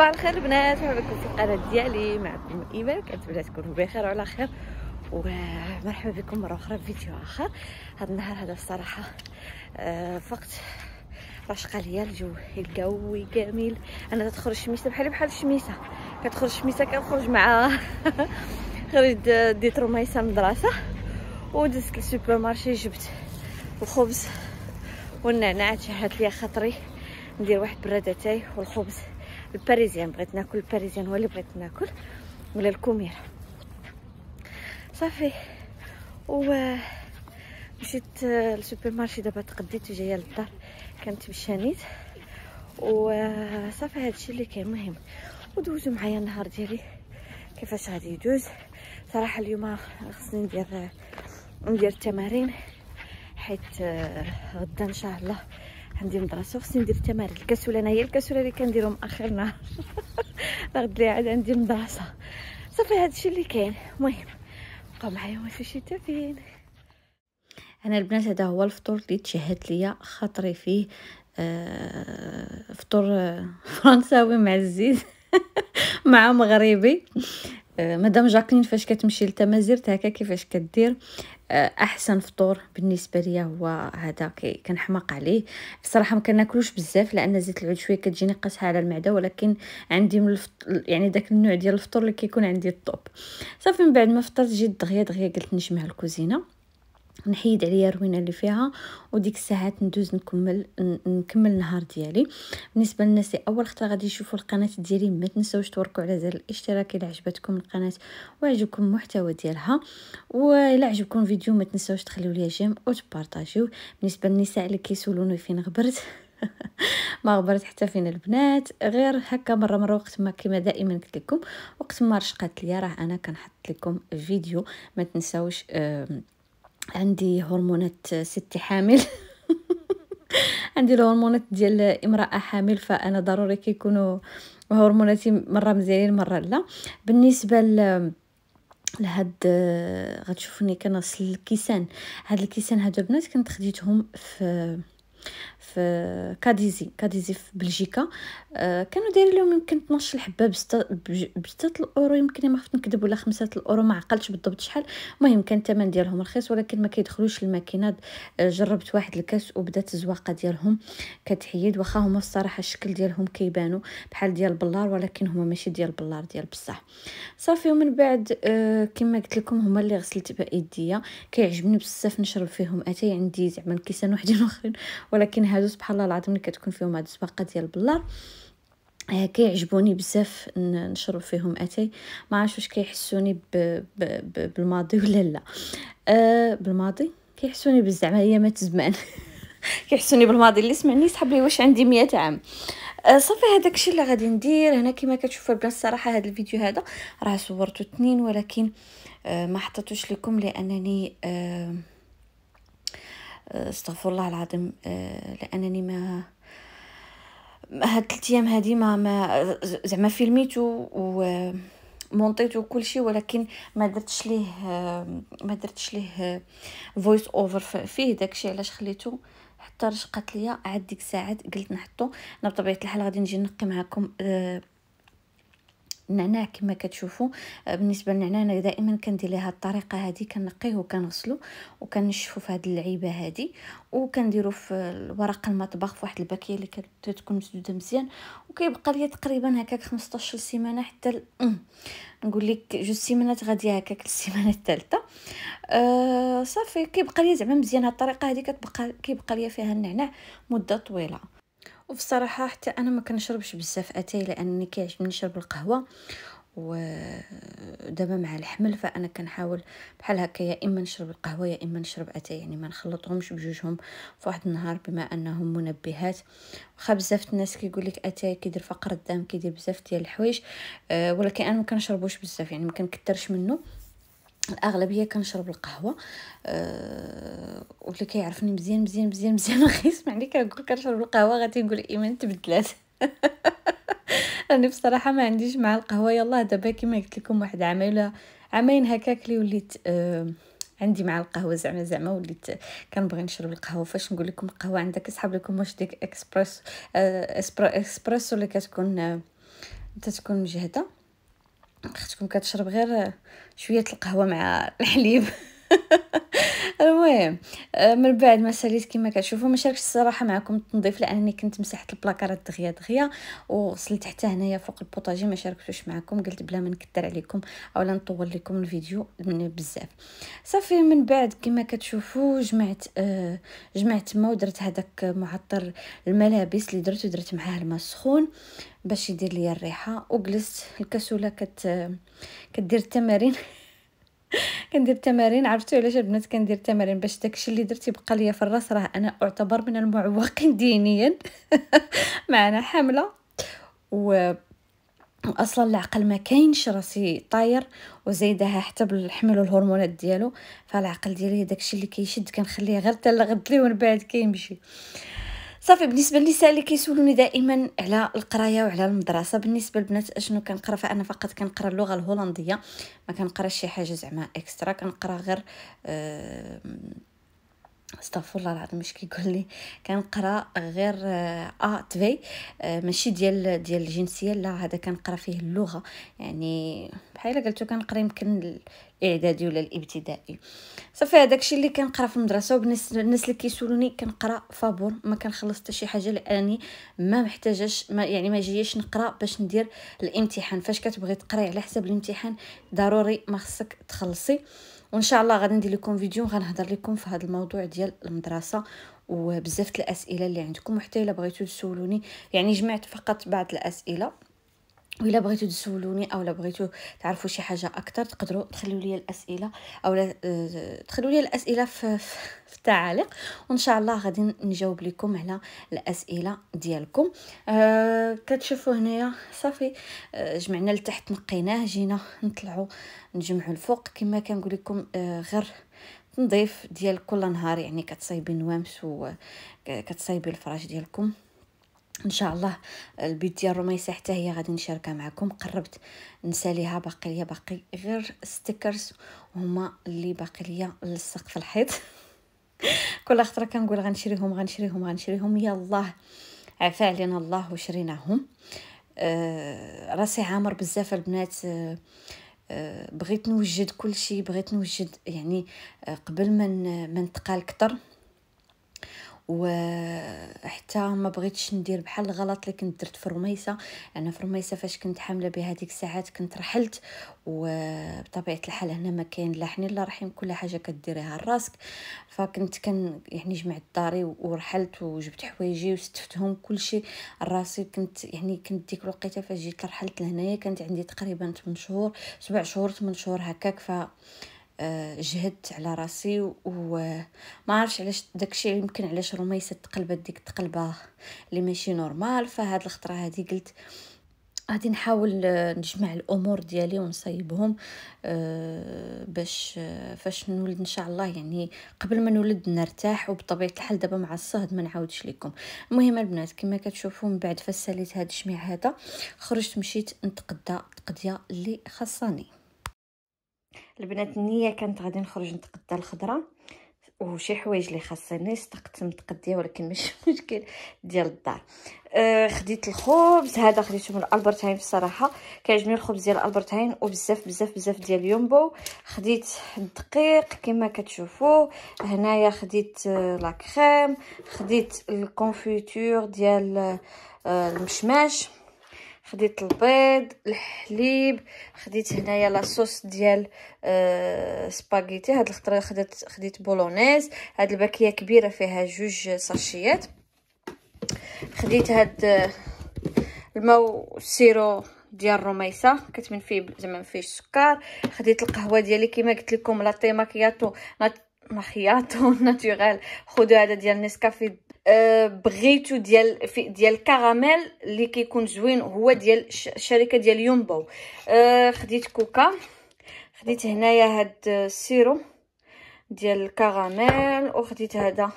صباح الخير البنات مرحبا بكم في القناه ديالي معكم ايمان كنتمنى تكونوا بخير وعلى خير ومرحبا بكم مره اخرى في فيديو اخر هذا النهار هذا الصراحه آه، فقت رشقه ليا الجو القوي كامل انا تدخل الشميسه بحالي بحال الشميسه كتخرج الشميسه كنخرج مع خرجت ديت رميسه المدرسه ودزت للسوبر مارشي جبت الخبز والنعناع تشهت ليا خاطري ندير واحد براد تاي والخبز الباريزيان بغيت ناكل الباريزيان هو اللي بغيت ناكل ولا الكوميرا صافي و مشيت للسوبر مارشي دابا تقديت وجايه للدار كانت بشانيت وصافي هادشي اللي كان مهم ودوزو معايا النهار ديالي كيفاش غادي يدوز صراحه اليوم خصني ندير ندير التمارين حيت غدا ان شاء الله غندير مدرسه خصني ندير التمارين الكسوله انا هي الكسوله اللي كنديرهم اخر نهار غد لي عاد عندي مدرسه صافي الشيء اللي كاين المهم بقاو معايا واش شي تافين انا البنات هذا هو الفطور اللي تشهد ليا خاطري فيه آه فطور آه، فرنساوي مع الزيت مع مغربي آه، مدام جاكلين فاش كتمشي للتمازيرت هكا كيفاش كدير احسن فطور بالنسبه ليا هو هذا كنحماق عليه الصراحه ما كناكلوش بزاف لان زيت العود شويه كتجيني قاسحه على المعده ولكن عندي من الفط... يعني داك النوع ديال الفطور اللي كيكون عندي الطوب صافي من بعد ما فطرت جيت دغيا دغيا قلت نجمع الكوزينه نحيد عليا الروينه اللي فيها وديك الساعات ندوز نكمل نكمل النهار ديالي بالنسبه للناس اللي اول خطره غادي يشوفوا القناه ديالي ما تنساوش تركوا على زر الاشتراك الى عجبتكم القناه وعجبكم المحتوى ديالها والى عجبكم الفيديو ما تنساوش تخليو ليا جيم وتبارطاجيو بالنسبه للنساء اللي كيسولوني فين غبرت ما غبرت حتى فين البنات غير هكا مره مره وقت ما كما دائما قلت لكم وقت ما رشقات ليا راه انا كنحط لكم فيديو ما تنساوش أه عندي هرمونات ستي حامل عندي الهرمونات ديال امراه حامل فانا ضروري كيكونوا هرموناتي مره مزيانين مره لا بالنسبه ل لهاد آه، غتشوفوني كنغسل الكيسان هاد الكيسان هادو البنات كنت خديتهم في في كاديزي كاديزي في بلجيكا آه، كانوا دايرين لهم يمكن 12 حبه ب 6 الاورو يمكن ما عرفت نكذب ولا 5 الاورو ما عقلتش بالضبط شحال المهم كان الثمن ديالهم رخيص ولكن ما كيدخلوش الماكينه آه، جربت واحد الكاس وبدات الزواقه ديالهم كتحيد واخا هما الصراحه الشكل ديالهم كيبانو بحال ديال بلار ولكن هما ماشي ديال بلار ديال بصح صافي ومن بعد آه، كما قلت لكم هما اللي غسلت بايديا كيعجبني بزاف نشرب فيهم اتاي عندي زعما الكيسان وحدين اخرين ولكن هادو سبحان الله العظيم اللي كتكون فيهم هاد السباقه ديال البلار آه، كيعجبوني بزاف نشرب فيهم اتاي ما عرفتش واش كيحسوني بالماضي ولا لا أه بالماضي كيحسوني بزعما ايامات زمان كيحسوني بالماضي اللي سمعني سحب لي واش عندي مية عام أه صافي هذاك الشيء اللي غادي ندير هنا كما كتشوفوا البنات الصراحه هذا الفيديو هذا راه صورته اثنين ولكن أه ما حطيتوش لكم لانني أه استغفر الله العظيم آه، لانني ما هاد الثلاث ايام هادي ما ما زعما فيلميتو و مونطيتو كلشي ولكن ما درتش ليه آه، ما درتش ليه آه، فويس اوفر فيه داكشي علاش خليته حتى رشقت ليا عاد ديك الساعات قلت نحطو انا بطبيعه الحال غادي نجي نقي معكم النعناع كما كتشوفوا آه، بالنسبه للنعناع انا دائما كندير ليه هذه الطريقه هذه كنقيه وكنغسلو وكنشفو في هذه اللعيبه هذه وكنديرو في ورق المطبخ في واحد الباكيه اللي كتكون مسدوده مزيان وكيبقى ليا تقريبا هكاك 15 سيمانه حتى ال... نقول لك جوج سيمانات غادي هكاك السيمانه الثالثه أه صافي كيبقى ليا زعما مزيان هاد الطريقه هذه كتبقى كيبقى ليا فيها النعناع مده طويله وبصراحه حتى انا ما كنشربش بزاف اتاي لانني كيعجبني نشرب القهوه ودابا مع الحمل فانا كنحاول بحال هكا يا اما نشرب القهوه يا اما نشرب اتاي يعني ما نخلطهمش بجوجهم واحد النهار بما انهم منبهات وخا بزاف الناس كيقول لك اتاي كيدير فقر الدم كيدير بزاف ديال الحوايج أه ولكن انا ما كنشربوش بزاف يعني ما كنكثرش منه الاغلبيه كنشرب القهوه أه واللي كيعرفني مزيان مزيان مزيان مزيان واخا يسمعني كنقول كنشرب القهوه غادي يقول ايمان تبدلات راني بصراحه ما عنديش مع القهوه يلا دابا كما قلت لكم واحد عامين ولا عامين هكاك لي وليت أه عندي مع القهوه زعما زعما وليت كنبغي نشرب القهوه فاش نقول لكم القهوه عندك كيسحب لكم واش ديك اكسبريس أه اسبريسو اللي كتكون آه، تتكون مجهده اختكم كتشرب غير شويه القهوه مع الحليب المهم آه، من بعد ما ساليت كما كتشوفوا ما شاركتش الصراحه معكم التنظيف لانني كنت مسحت البلاكارات دغيا دغيا وصلت حتى هنايا فوق البوطاجي ما شاركتوش معكم قلت بلا ما نكثر عليكم اولا نطول لكم الفيديو بزاف صافي من بعد كما كتشوفوا جمعت آه جمعت ما ودرت هذاك معطر الملابس اللي درتو درت معاه الماء سخون باش يدير ليا الريحه وجلست الكسوله كت كدير التمارين كندير تمارين عرفتوا علاش البنات كندير تمارين باش داكشي اللي درت بقى ليا في الراس راه انا اعتبر من المعوقين دينيا معنا حامله و اصلا العقل ما كاينش راسي طاير وزيدها حتى بالحمل والهرمونات ديالو فالعقل ديالي داكشي اللي كيشد كنخليه غير حتى لغد لي ومن بعد كيمشي كي صافي بالنسبه للنساء اللي كيسولوني دائما على القرايه وعلى المدرسه بالنسبه للبنات اشنو كنقرا فانا فقط كنقرا اللغه الهولنديه ما كنقراش شي حاجه زعما اكسترا كنقرا غير آه، استغفر الله العظيم مش كيقول لي كنقرا غير ا آه، آه، تفي ماشي ديال ديال الجنسيه لا هذا كنقرا فيه اللغه يعني بحال قلتو كنقرا يمكن الاعدادي ولا الابتدائي صافي الشيء اللي كنقرا في المدرسه وبالنسبه للناس اللي كيسولوني كنقرا فابور ما كنخلص حتى شي حاجه لاني ما محتاجاش ما يعني ما جيش نقرا باش ندير الامتحان فاش كتبغي تقراي على حساب الامتحان ضروري ما خصك تخلصي وان شاء الله غادي ندير لكم فيديو غنهضر لكم في هذا الموضوع ديال المدرسه وبزاف الاسئله اللي عندكم وحتى الا بغيتو تسولوني يعني جمعت فقط بعض الاسئله وإلا بغيتو تسولوني اولا بغيتو تعرفوا شي حاجه اكثر تقدروا تخليو لي الاسئله اولا آه، تخليو لي الاسئله في, في التعاليق وان شاء الله غادي نجاوب لكم على الاسئله ديالكم أه كتشوفوا هنايا صافي أه جمعنا لتحت نقيناه جينا نطلعوا نجمعوا الفوق كما كنقول لكم أه غير تنظيف ديال كل نهار يعني آه، كتصايبي النوامس وكتصايبي الفراش ديالكم ان شاء الله البيت ديال رميسه حتى هي غادي نشاركها معكم قربت نساليها باقي ليا باقي غير ستيكرز هما اللي باقي ليا لصق في الحيط كل خطره كنقول غنشريهم غنشريهم غنشريهم يلاه عفا علينا الله وشريناهم أه راسي عامر بزاف البنات أه, آه، بغيت نوجد كل شيء بغيت نوجد يعني آه، قبل ما من نتقال كثر وحتى ما بغيتش ندير بحال الغلط اللي كنت درت في رميسه انا في رميسه فاش كنت حامله بهذيك الساعات كنت رحلت وبطبيعه الحال هنا ما كاين لا حنين لا رحيم كل حاجه كديريها راسك فكنت كان يعني جمعت داري ورحلت وجبت حوايجي وستفتهم كلشي راسي كنت يعني كنت ديك الوقيته فاش جيت رحلت لهنايا كانت عندي تقريبا 8 شهور 7 شهور 8 شهور هكاك ف آه، جهدت على راسي وما عارفش علاش داكشي يمكن علاش رميسه تقلبت ديك التقلبه اللي ماشي نورمال فهاد الخطره هادي قلت غادي نحاول آه، نجمع الامور ديالي ونصايبهم آه، باش فاش نولد ان شاء الله يعني قبل ما نولد نرتاح وبطبيعه الحال دابا مع الصهد ما نعاودش لكم المهم البنات كما كتشوفوا من بعد فساليت هاد الشميع هذا خرجت مشيت نتقدى التقديه اللي خاصاني البنات النيه كانت غادي نخرج نتقدى الخضره وشي حوايج اللي خاصني استقت متقديه ولكن مش مشكل ديال الدار آه خديت الخبز هذا خديته من البرت هاين بصراحه كيعجبني الخبز ديال البرت هاين وبزاف بزاف بزاف ديال يومبو خديت الدقيق كما كتشوفوا هنايا خديت أه، لا كريم خديت الكونفيتور ديال آه المشماش خديت البيض الحليب خديت هنايا لاصوص ديال آه سباغيتي هاد الخضره خديت خديت بولونيز هاد الباكيه كبيره فيها جوج ساشيات خديت هاد آه، الماء سيرو ديال الرميسه كتمن فيه زعما ما فيهش السكر خديت القهوه ديالي كما قلت لكم لاتي ماكياتو ماكياتو ناتوريل خدو هذا ديال نسكافيه آه، بغيتو ديال في ديال الكراميل اللي كيكون زوين هو ديال الشركه ديال يومبو آه، خديت كوكا خديت هنايا هاد السيرو ديال الكراميل وخديت هذا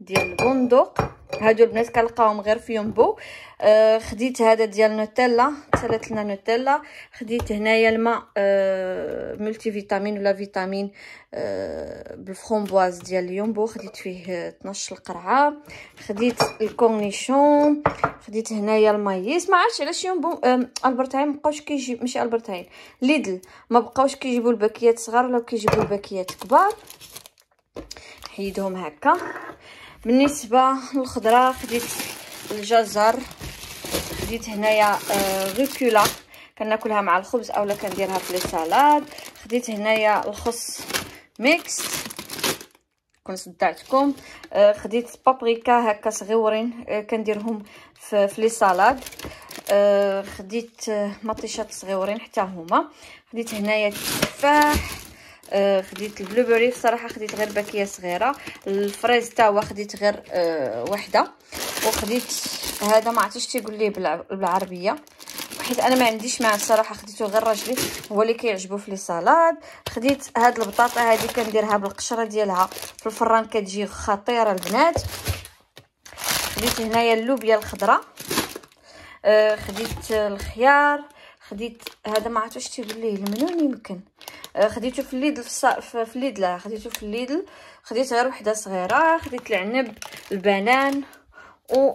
ديال البندق هادو البنات كنلقاهم غير في يومبو آه خديت هذا ديال نوتيلا ثلاث لنا نوتيلا خديت هنايا الماء آه ملتي فيتامين ولا فيتامين آه بالفرومبواز ديال اليومبو خديت فيه 12 القرعه خديت الكورنيشون خديت هنايا المايس ما عرفتش علاش يومبو أه، البرتعين مبقاوش كيجي ماشي البرتعين ليدل ما بقاوش كيجيبوا الباكيات صغار ولا كيجيبوا الباكيات كبار حيدهم هكا بالنسبه للخضره خديت الجزر خديت هنايا ريكولا آه، كناكلها مع الخبز اولا كنديرها في لي سالاد خديت هنايا الخص ميكس كون صدعتكم آه، خديت بابريكا هكا صغيورين آه، كنديرهم في لي سالاد خديت مطيشات صغيورين حتى هما خديت هنايا التفاح آه خديت البلوبري بصراحه خديت غير باكيه صغيره الفريز تا هو خديت غير آه وحده وخديت هذا ما عرفتش تيقول ليه بالعربيه حيت انا ما عنديش معاه الصراحه خديته غير راجلي هو اللي كيعجبو في لي سالاد خديت هاد البطاطا هادي كنديرها بالقشره ديالها في الفران كتجي خطيره البنات خديت هنايا اللوبيا الخضراء آه خديت الخيار خديت هذا ما عرفتش تيقول ليه المنون يمكن آه، خديته في الليدل في الليدل لا خديته في الليدل خديت غير وحده صغيره خديت العنب البنان و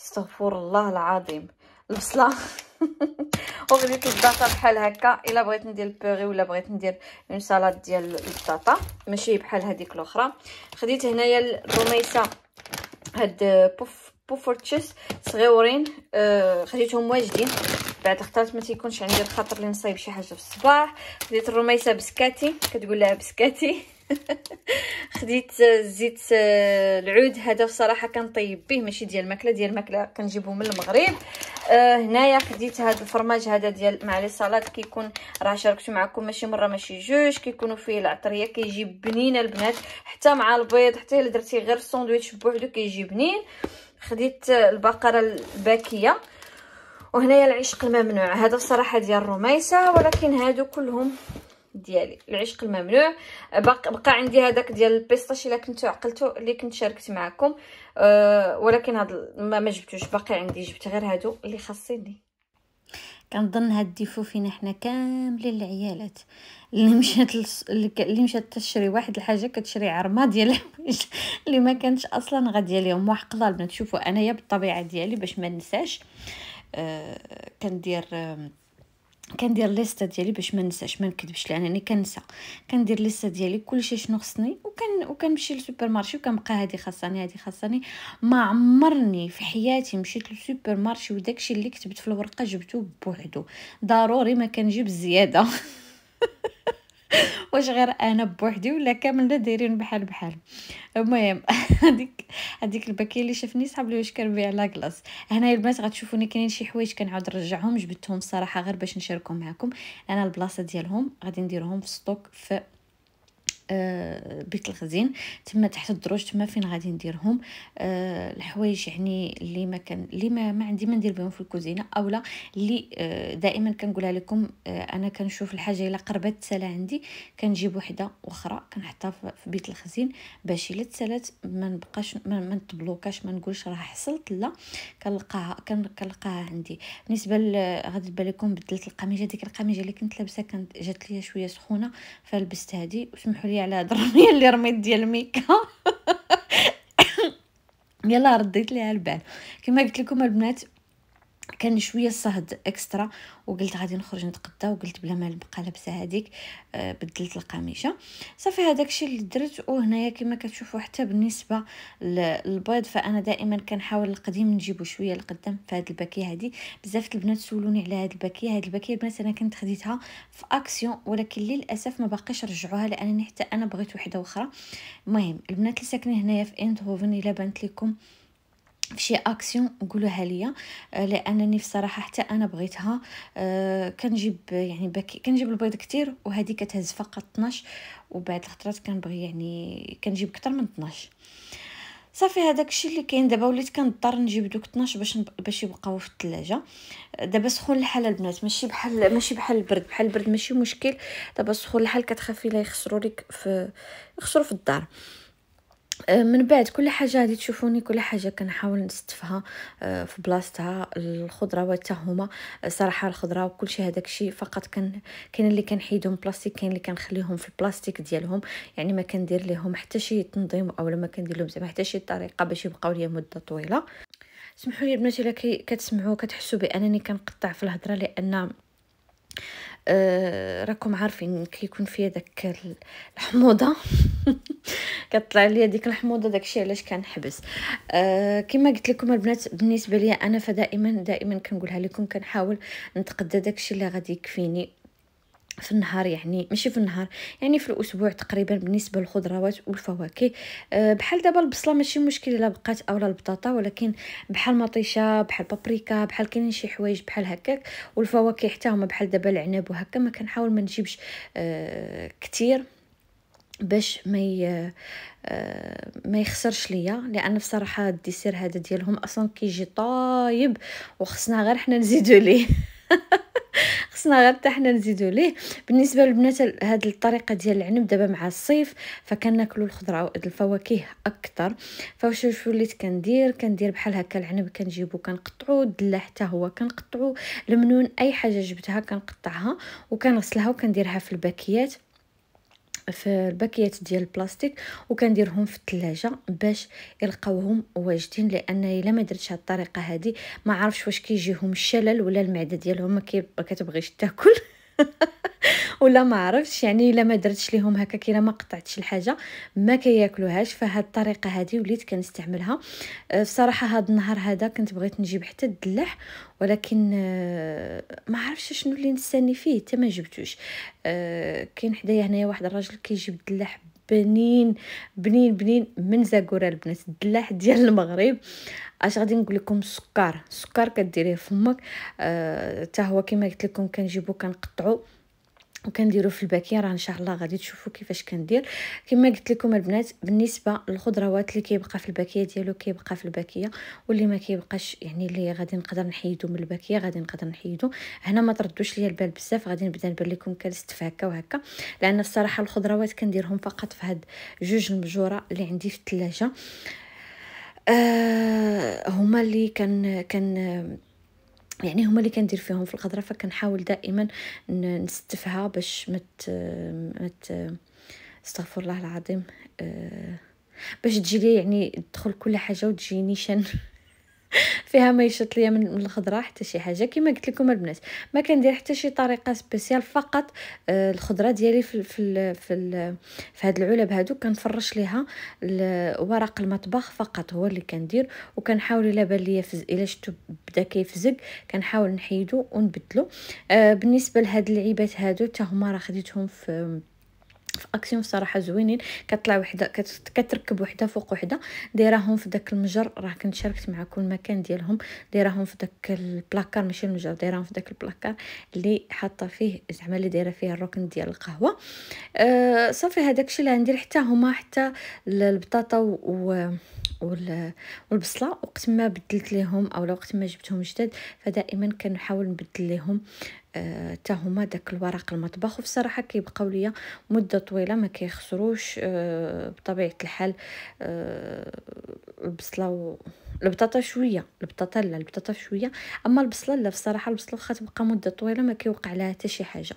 استغفر الله العظيم البصله وخديت البطاطا بحال هكا الا بغيت ندير بوغي ولا بغيت ندير اون سالاد ديال البطاطا ماشي بحال هذيك الاخرى خديت هنايا الرميسه هاد بوف بوفورتشيس صغيورين آه خديتهم واجدين بعد اختارت ما تيكونش عندي الخاطر لي نصايب شي حاجه في الصباح خديت الرميسه بسكاتي كتقول لها بسكاتي خديت زيت آه، العود هذا بصراحه كنطيب به ماشي ديال الماكله ديال الماكله كنجيبو من المغرب آه هنايا خديت هذا الفرماج هذا ديال مع لي سلطات كيكون راه شاركتو معكم ماشي مره ماشي جوج كيكونوا فيه العطريه كيجي بنين البنات حتى مع البيض حتى الا درتي غير الساندويتش بوحدو كيجي بنين خديت آه، البقره الباكيه وهنايا العشق الممنوع هذا الصراحه ديال رميسه ولكن هادو كلهم ديالي العشق الممنوع بقى, بقى عندي هذاك ديال البيستاش الا كنتو عقلتو اللي كنت شاركت معكم أه ولكن هاد ما, ما جبتوش باقي عندي جبت غير هادو اللي خاصيني كنظن هاد الديفوفين حنا كاملين العيالات اللي مشات اللي مشات تشري واحد الحاجه كتشري عرمه ديال الحوايج اللي ما كانش اصلا غاديه ليهم وحق البنات شوفوا انايا بالطبيعه ديالي باش ما ننساش كندير كندير ليست ديالي باش ما ننساش ما نكذبش لانني كنسى كندير ليست ديالي كلشي شنو خصني وكن وكنمشي للسوبر مارشي وكنبقى هادي خاصني هادي خاصني ما عمرني في حياتي مشيت للسوبر مارشي وداكشي اللي كتبت في الورقه جبته بوحدو ضروري ما كنجيب زياده واش غير انا بوحدي ولا كاملنا دايرين بحال بحال المهم هذيك هذيك الباكيه اللي شافني صحاب لي واش كنبيع لا كلاص هنايا البنات غتشوفوني كاينين شي حوايج كنعاود نرجعهم جبدتهم الصراحه غير باش نشاركهم معكم انا البلاصه ديالهم غادي نديرهم في ستوك في آه، بيت الخزين تما تحت الدروج تما فين غادي نديرهم آه، الحوايج يعني اللي ما كان اللي ما, ما عندي ما ندير بهم في الكوزينه اولا اللي آه، دائما كنقولها لكم انا كنشوف الحاجه الا قربت تسالى عندي كنجيب وحده اخرى كنحطها في بيت الخزين باش الا تسالات ما نبقاش ما, نتبلوكاش ما نقولش راه حصلت لا كنلقاها كنلقاها عندي بالنسبه غادي تبان لكم بدلت القميجه ديك القميجه اللي كنت لابسه كانت جات ليا شويه سخونه فلبست هذه وسمحوا لي على هاد الرميه اللي رميت ديال ميكا يلا رديت ليها البال كما قلت لكم البنات كان شويه صهد اكسترا وقلت غادي نخرج نتقدى وقلت بلا ما نبقى لابسه هذيك آه، بدلت القميشه صافي هذاك الشيء اللي درت وهنايا كما كتشوفوا حتى بالنسبه للبيض فانا دائما كنحاول القديم نجيبو شويه لقدام في هذه الباكيه هذه بزاف البنات سولوني على هذه الباكيه هذه الباكيه البنات انا كنت خديتها في اكسيون ولكن للاسف ما باقيش رجعوها لانني حتى انا بغيت وحده اخرى المهم البنات اللي ساكنين هنايا في اندهوفن الا بانت لكم فشي شي اكسيون قولوها ليا آه، لانني بصراحه حتى انا بغيتها آه، كنجيب يعني بك كنجيب البيض كتير وهذه كتهز فقط 12 وبعد الخطرات كنبغي يعني كنجيب اكثر من 12 صافي هذاك الشيء اللي كاين دابا وليت كنضطر نجيب دوك 12 باش باش يبقاو في الثلاجه دابا سخون الحال البنات ماشي بحال ماشي بحال البرد بحال البرد ماشي مشكل دابا سخون الحال كتخافي لا يخسروا لك في يخسروا في الدار آه، من بعد كل حاجه غادي تشوفوني كل حاجه كنحاول نستفها آه، في بلاصتها الخضروات حتى هما آه، صراحه الخضره وكل شيء هذاك الشيء فقط كان كاين اللي كنحيدهم بلاستيك كاين اللي كنخليهم في البلاستيك ديالهم يعني ما كندير لهم حتى شي تنظيم اولا ما كندير لهم زعما حتى شي طريقه باش يبقاو ليا مده طويله سمحوا لي البنات الا كتسمعوا كتحسوا بانني كنقطع في الهضره لان أه راكم عارفين كيكون فيا داك الحموضه كطلع ليا ديك الحموضه داكشي علاش كنحبس أه كما قلت لكم البنات بالنسبه ليا انا فدائما دائما كنقولها لكم كنحاول نتقدى داكشي اللي غادي يكفيني في النهار يعني ماشي في النهار يعني في الاسبوع تقريبا بالنسبه للخضروات والفواكه أه بحال دابا البصله ماشي مشكل الا بقات اولا البطاطا ولكن بحال مطيشه بحال بابريكا بحال كاينين شي حوايج بحال هكاك والفواكه حتى هما بحال دابا العنب وهكا ما كنحاول ما نجيبش أه كثير باش ما ي... آه، آه، ما يخسرش ليا لان بصراحه الديسير هذا ديالهم اصلا كيجي طايب وخصنا غير حنا نزيدو ليه خصنا غير حتى حنا نزيدو ليه بالنسبه للبنات هاد الطريقه ديال العنب دابا مع الصيف فكناكلو الخضره الفواكه اكثر فواش وليت كندير كندير بحال هكا العنب كنجيبو كنقطعو الدلا حتى هو كنقطعو المنون اي حاجه جبتها كنقطعها وكنغسلها وكنديرها في الباكيات في الباكيات ديال البلاستيك وكنديرهم في الثلاجه باش يلقاوهم واجدين لان الا ما درتش هاد الطريقه هذه ما عارفش واش كيجيهم الشلل ولا المعده ديالهم ما كتبغيش تاكل ولا ما عرفتش يعني الا ما درتش ليهم هكا كي ما قطعتش الحاجه ما كياكلوهاش فهاد الطريقه هذه وليت كنستعملها آه، بصراحه هاد النهار هذا كنت بغيت نجيب حتى الدلح ولكن آه، ما عرفتش شنو اللي نساني فيه حتى ما جبتوش آه، كاين حدايا هنايا واحد الراجل كيجيب الدلح بنين بنين بنين من زاكورا البنات الدلاح ديال المغرب اش غادي نقول لكم سكر سكر كديريه فمك حتى آه هو كما قلت لكم كنجيبو كنقطعو وكنديرو في الباكيه راه ان شاء الله غادي تشوفوا كيفاش كندير كما قلت لكم البنات بالنسبه للخضروات اللي كيبقى في الباكيه ديالو كيبقى في الباكيه واللي ما كيبقاش يعني اللي غادي نقدر نحيدو من الباكيه غادي نقدر نحيدو هنا ما تردوش ليا البال بزاف غادي نبدا نبان لكم في هكا وهكا لان الصراحه الخضروات كنديرهم فقط في هاد جوج المجوره اللي عندي في الثلاجه آه هما اللي كان كان يعني هما اللي كندير فيهم في الخضره فكنحاول دائما نستفها باش مت مت استغفر الله العظيم آه، باش تجي لي يعني تدخل كل حاجه وتجيني شن فيها ما يشط ليا من الخضره حتى شي حاجه كما قلت لكم البنات ما كندير حتى شي طريقه سبيسيال فقط آه، الخضره ديالي في في في, في هاد العلب هادو كنفرش ليها ورق المطبخ فقط هو اللي كندير وكنحاول الا بان ليا الا شفتو بدا كيفزق كنحاول نحيدو ونبدلو آه، بالنسبه لهاد اللعيبات هادو حتى هما راه خديتهم في في اكسيون صراحه زوينين كطلع وحده كتركب وحده فوق وحده دايراهم في داك المجر راه كنت شاركت معاكم المكان ديالهم دايراهم في داك البلاكار ماشي المجر دايراهم في داك البلاكار اللي حاطه فيه زعما اللي دايره فيه الركن ديال القهوه أه صافي هذاك الشيء اللي غندير حتى هما حتى البطاطا و والبصله وقت ما بدلت ليهم او وقت ما جبتهم جداد فدائما كنحاول نبدل ليهم آه، تا هما داك الورق المطبخ الصراحه كيبقاو ليا مده طويله ما كيخسروش آه، بطبيعه الحال آه، البصله و... البطاطا شويه البطاطا لا البطاطا شويه اما البصله لا بصراحه البصله واخا تبقى مده طويله ما كيوقع لها حتى شي حاجه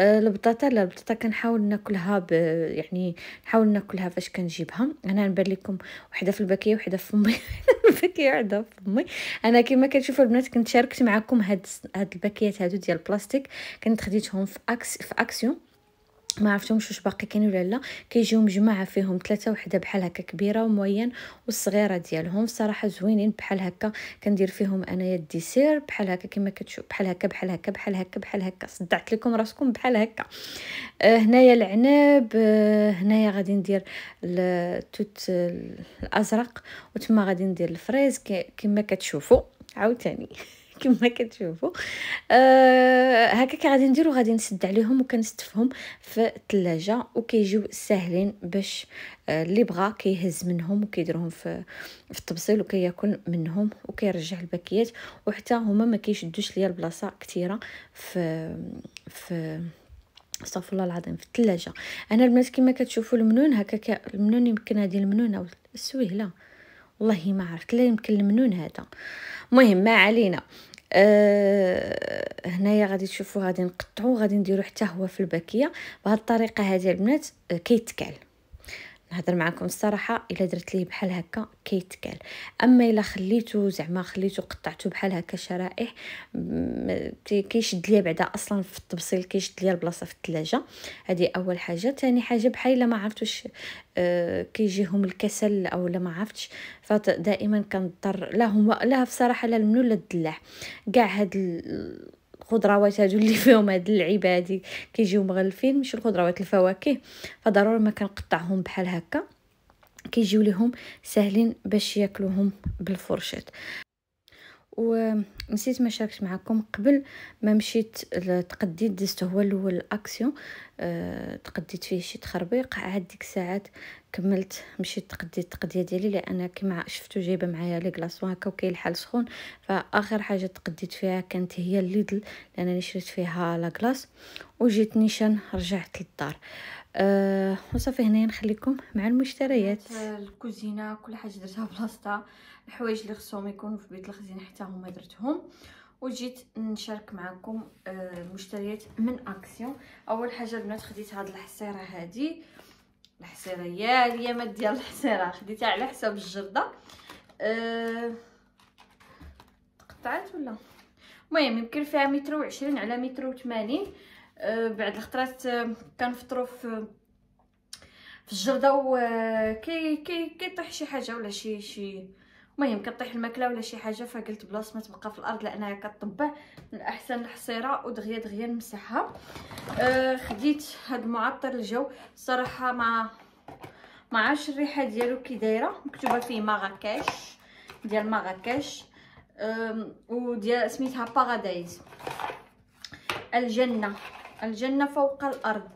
البطاطا لا البطاطا كنحاول ناكلها ب... يعني نحاول ناكلها فاش كنجيبها انا نبان لكم وحده في الباكيه وحده في امي الباكيه عندها فمي انا كما كتشوفوا البنات كنت شاركت معكم هاد هاد الباكيات هادو ديال البلاستيك كنت خديتهم في اكس في اكسيون ما عرفتهمش واش باقي كاين ولا لا كيجيو مجموعه فيهم ثلاثه وحده بحال هكا كبيره وموين والصغيره ديالهم صراحه زوينين بحال هكا كندير فيهم انايا الديسير بحال هكا كما كتشوف بحال هكا بحال هكا بحال هكا بحال هكا صدعت لكم راسكم بحال هكا آه، هنايا العنب آه، هنايا غادي ندير التوت الازرق وتما غادي ندير الفريز كما كتشوفوا عاوتاني كما كتشوفوا أه هكاك غادي نديرو غادي نسد عليهم وكنستفهم في الثلاجه وكيجيو ساهلين باش آه، اللي بغا كيهز منهم وكيديرهم في في التبصيل وكياكل منهم وكيرجع الباكيات وحتى هما ما كيشدوش ليا البلاصه كثيره في في استغفر الله العظيم في الثلاجه انا البنات كما كتشوفوا المنون هكا المنون يمكن هذه المنون او السويهله والله ما عرفت لا يمكن المنون هذا المهم ما علينا أه هنايا غادي تشوفوا غادي نقطعو غادي نديرو حتى هو في الباكيه بهاد الطريقه هذه البنات آه، كيتكعل نهضر معكم الصراحه الا درت ليه بحال هكا كيتكال اما الا خليته زعما خليته قطعته بحال هكا شرائح كيشد ليا بعدا اصلا في التبصيل كيشد ليا البلاصه في الثلاجه هذه اول حاجه ثاني حاجه بحال الا ما عرفتوش آه كيجيهم الكسل او لا ما عرفتش فدائما كنضطر لا هما لا بصراحه لا المنو لا الدلاح كاع هاد الخضروات هادو اللي فيهم هاد العباد كيجيو مغلفين ماشي الخضروات الفواكه فضروري ما كنقطعهم بحال هكا كيجيو ليهم ساهلين باش ياكلوهم بالفرشاة ونسيت ما شاركت معكم قبل ما مشيت تقديت دزت هو الاول الاكسيون أه تقديت فيه شي تخربيق عاد ديك الساعات كملت مشيت تقديت التقديه ديالي لان كما شفتوا جايبه معايا لي كلاصون هكا وكاين الحال سخون فاخر حاجه تقديت فيها كانت هي ليدل لانني شريت فيها لا كلاص وجيت نيشان رجعت للدار أه وصافي هنايا نخليكم مع المشتريات الكوزينه كل حاجه درتها بلاصتها الحوايج اللي خصهم يكونوا في بيت الخزينه حتى هما درتهم وجيت نشارك معكم المشتريات آه، من اكسيون اول حاجه البنات خديت هذه الحصيره هذه الحصيره يا اليمات ديال الحصيره خديتها على حساب الجرده أه... تقطعت ولا المهم يمكن فيها متر وعشرين على متر وثمانين أه بعد الخطرات آه، كنفطرو في في الجرده وكي آه، كي كيطيح شي حاجه ولا شي شي المهم كطيح الماكله ولا شي حاجه فقلت بلاص ما تبقى في الارض لانها كطبع من احسن الحصيره ودغيا دغيا نمسحها آه خديت هاد المعطر الجو صراحه ما ما عرفتش الريحه ديالو كي دايره مكتوبه فيه ماغاكاش ديال ماغاكاش وديال سميتها باراديز الجنه الجنه فوق الارض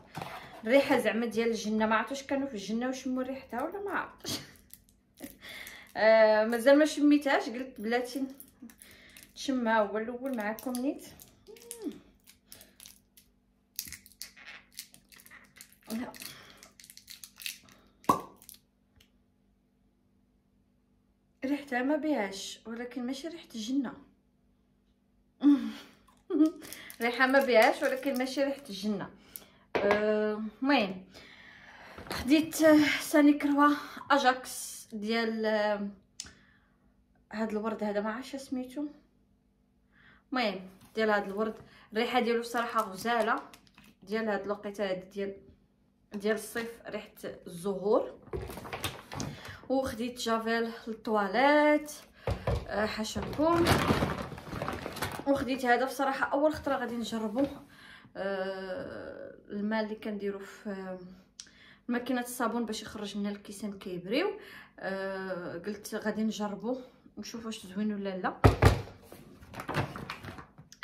الريحه زعما ديال الجنه ما عرفتش كانوا في الجنه وشموا ريحتها ولا ما عرفتش آه مازال ما شميتهاش قلت بلاتي نشمها هو الاول معاكم نيت لا ريحتها ما بيهاش ولكن ماشي ريحه الجنه ريحه ما بيهاش ولكن ماشي ريحه الجنه المهم أه خديت آه، ساني كروا اجاكس ديال آه، هاد الورد هذا ما عرفتش سميتو المهم ديال هاد الورد الريحه ديالو صراحه غزاله ديال هاد الوقيته هادي ديال ديال الصيف ريحه الزهور وخديت جافيل للطواليت آه، حاشاكم وخديت هذا بصراحه اول خطره غادي نجربه آه، المال اللي كنديرو في ماكينه الصابون باش يخرج لنا الكيسان كيبريو آه قلت غادي نجربو نشوف واش زوين ولا لا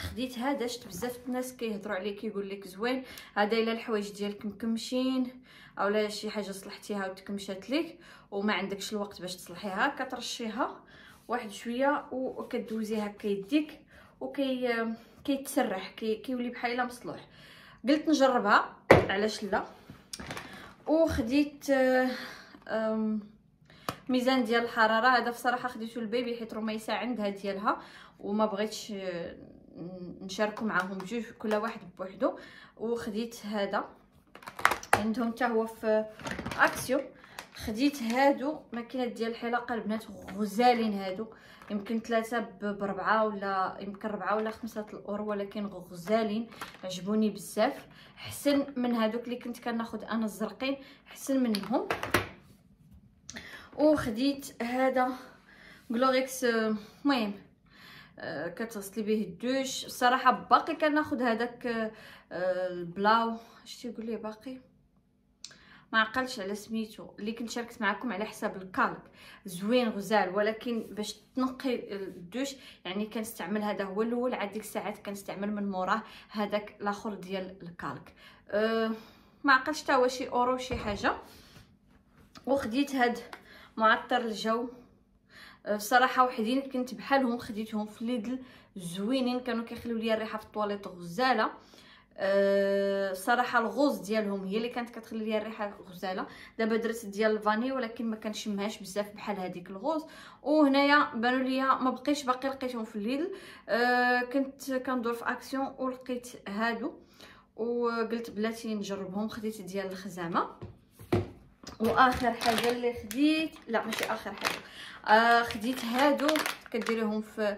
خديت هذا شفت بزاف الناس كيهضروا عليه كيقول لك زوين هذا الا الحوايج ديالك مكمشين اولا شي حاجه صلحتيها وتكمشات لك وما عندكش الوقت باش تصلحيها كترشيها واحد شويه وكدوزي هكا يديك وكي كيتسرح كي كيولي بحال مصلوح قلت نجربها علاش لا وخديت آه، ميزان ديال الحراره هذا بصراحه خديته البيبي حيت رميسه عندها ديالها وما بغيتش آه، نشاركو معاهم بجوج كل واحد بوحدو وخديت هذا عندهم حتى هو في اكسيو خديت هادو ماكينات ديال الحلاقه البنات غزالين هادو يمكن ثلاثه بربعه ولا يمكن ربعه ولا خمسه الاور ولكن غزالين عجبوني بزاف حسن من هادوك اللي كنت كناخد انا الزرقين حسن منهم وخديت هذا غلوريكس آه، المهم آه، كتغسلي به الدوش صراحه باقي كناخد هذاك آه، البلاو شتي يقول لي باقي ما عقلش على سميتو اللي كنت شاركت معكم على حساب الكالك زوين غزال ولكن باش تنقي الدوش يعني كنستعمل هذا هو الاول عاد ديك الساعات كنستعمل من موراه هذاك الاخر ديال الكالك أه ما عقلش حتى هو شي اورو شي حاجه وخديت هاد معطر الجو أه، بصراحه وحدين كنت بحالهم خديتهم في ليدل زوينين كانوا كيخليو لي الريحه في الطواليط غزاله آه، صراحه الغوز ديالهم هي اللي كانت كتخلي ليا الريحه غزاله دابا درت ديال الفاني ولكن ما كنشمهاش بزاف بحال هذيك الغوز وهنايا بانوا ليا ما بقيش باقي لقيتهم في الليل أه كنت كندور في اكسيون ولقيت هادو وقلت بلاتي نجربهم خديت ديال الخزامه واخر حاجه اللي خديت لا ماشي اخر حاجه آه خديت هادو كديريهم في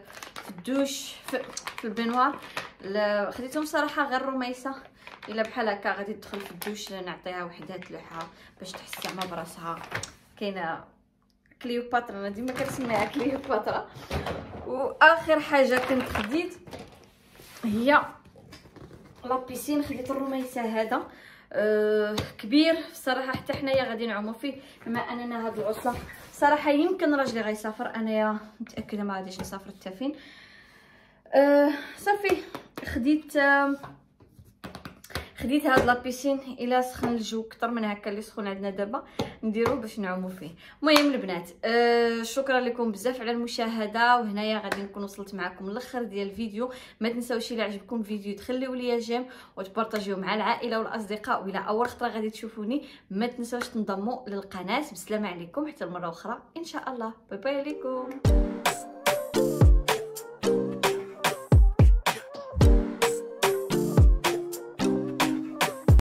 الدوش في, في خديتهم صراحه غير رميسه الا بحال هكا غادي تدخل في الدوش نعطيها وحدها تلوحها باش تحس زعما براسها كاينه كليوباترا انا ديما كنسميها كليوباترا واخر حاجه كنت خديت هي لابيسين خديت الرميسه هذا أه كبير صراحه حتى حنايا غادي نعومو فيه بما اننا هاد العصله صراحه يمكن راجلي غيسافر انايا متاكده ما غاديش نسافر حتى فين أه صافي خديت أه، خديت هاد لابيسين الا سخن الجو كتر من هكا اللي سخون عندنا دابا نديرو باش نعومو فيه المهم البنات أه، شكرا لكم بزاف على المشاهده وهنايا غادي نكون وصلت معكم لاخر ديال الفيديو ما تنساوش الا عجبكم الفيديو تخليو ليا جيم وتبارطاجيوه مع العائله والاصدقاء والى اول خطره غادي تشوفوني ما تنساوش تنضموا للقناه بالسلامه عليكم حتى المره اخرى ان شاء الله باي باي عليكم